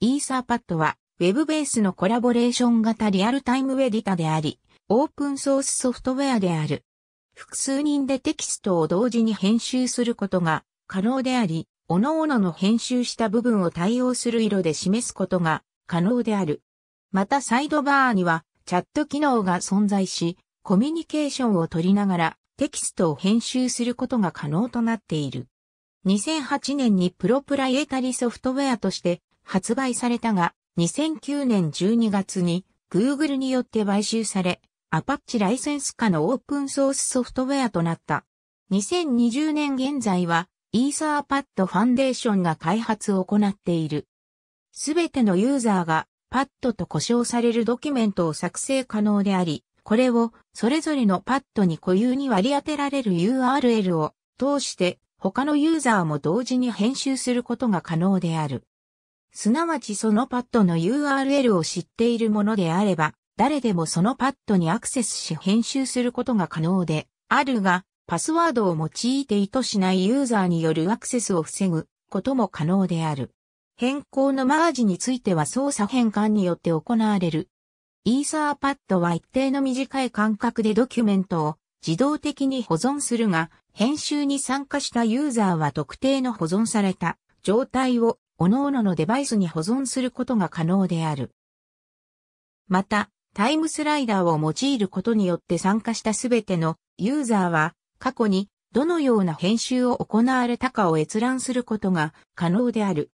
イーサーパッドは、ウェブベースのコラボレーション型リアルタイムエディタであり、オープンソースソフトウェアである。複数人でテキストを同時に編集することが可能であり、各々の編集した部分を対応する色で示すことが可能である。またサイドバーにはチャット機能が存在し、コミュニケーションを取りながらテキストを編集することが可能となっている。2008年にプロプライエタリソフトウェアとして発売されたが、2009年12月に Google によって買収され、アパッチライセンス化のオープンソースソフトウェアとなった。2020年現在は、イーサーパッドファンデーションが開発を行っている。すべてのユーザーがパッドと呼称されるドキュメントを作成可能であり、これをそれぞれのパッドに固有に割り当てられる URL を通して他のユーザーも同時に編集することが可能である。すなわちそのパッドの URL を知っているものであれば、誰でもそのパッドにアクセスし編集することが可能であるが、パスワードを用いて意図しないユーザーによるアクセスを防ぐことも可能である。変更のマージについては操作変換によって行われる。イーサーパッドは一定の短い間隔でドキュメントを自動的に保存するが、編集に参加したユーザーは特定の保存された状態を各々のデバイスに保存することが可能である。また、タイムスライダーを用いることによって参加したすべてのユーザーは過去にどのような編集を行われたかを閲覧することが可能である。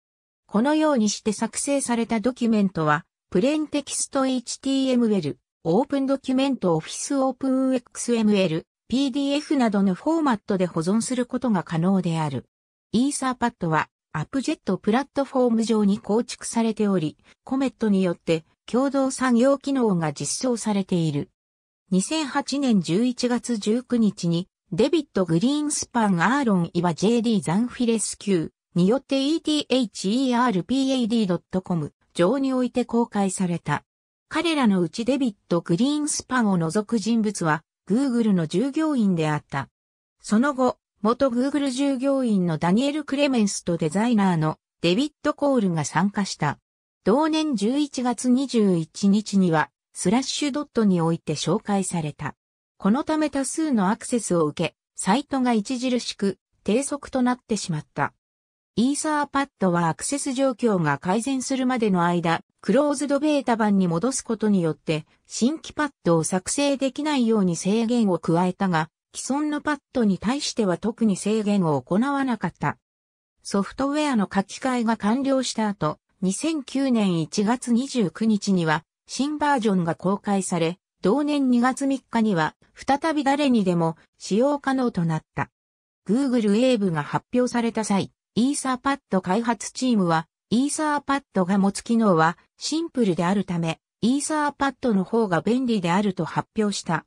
このようにして作成されたドキュメントは、プレーンテキスト HTML、オープンドキュメントオフィスオープン XML、PDF などのフォーマットで保存することが可能である。イーサーパッドはアップジェットプラットフォーム上に構築されており、コメットによって共同産業機能が実装されている。2008年11月19日にデビット・グリーンスパン・アーロン・イバ JD ザンフィレス級によって etherpad.com 上において公開された。彼らのうちデビット・グリーンスパンを除く人物は Google の従業員であった。その後、元 Google 従業員のダニエル・クレメンスとデザイナーのデビッド・コールが参加した。同年11月21日には、スラッシュドットにおいて紹介された。このため多数のアクセスを受け、サイトが著しく低速となってしまった。イーサーパッドはアクセス状況が改善するまでの間、クローズドベータ版に戻すことによって、新規パッドを作成できないように制限を加えたが、既存のパッドに対しては特に制限を行わなかった。ソフトウェアの書き換えが完了した後、2009年1月29日には新バージョンが公開され、同年2月3日には再び誰にでも使用可能となった。Google Wave が発表された際、イーサーパッド開発チームは、イーサーパッドが持つ機能はシンプルであるため、イーサーパッドの方が便利であると発表した。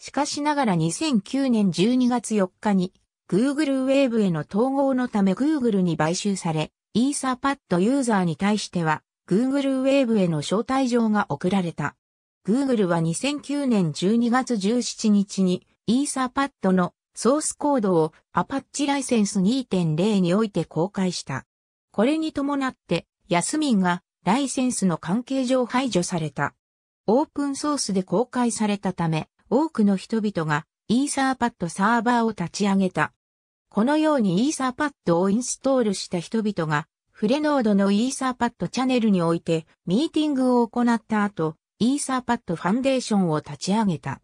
しかしながら2009年12月4日に Google Wave への統合のため Google に買収され、イーサパッドユーザーに対しては Google Wave への招待状が送られた。Google は2009年12月17日にイーサパッドのソースコードを a p a c h ライセンス2.0において公開した。これに伴って、ヤスミンがライセンスの関係上排除された。オープンソースで公開されたため、多くの人々がイーサーパッドサーバーを立ち上げた。このようにイーサーパッドをインストールした人々が、フレノードのイーサーパッドチャンネルにおいてミーティングを行った後、イーサーパッドファンデーションを立ち上げた。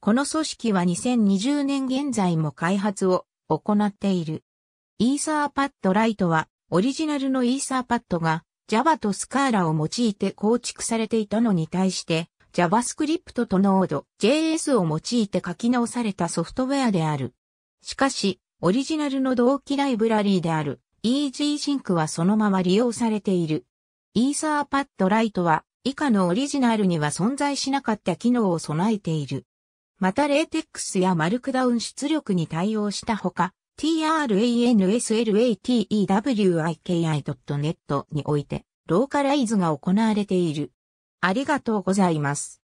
この組織は2020年現在も開発を行っている。イーサーパッドライトは、オリジナルのイーサーパッドが Java と Scala を用いて構築されていたのに対して、JavaScript と Node.js を用いて書き直されたソフトウェアである。しかし、オリジナルの同期ライブラリーである EasySync はそのまま利用されている。EtherPad Lite は以下のオリジナルには存在しなかった機能を備えている。また LaTeX やマルクダウン出力に対応したほか、TRANSLATEWIKI.net においてローカライズが行われている。ありがとうございます。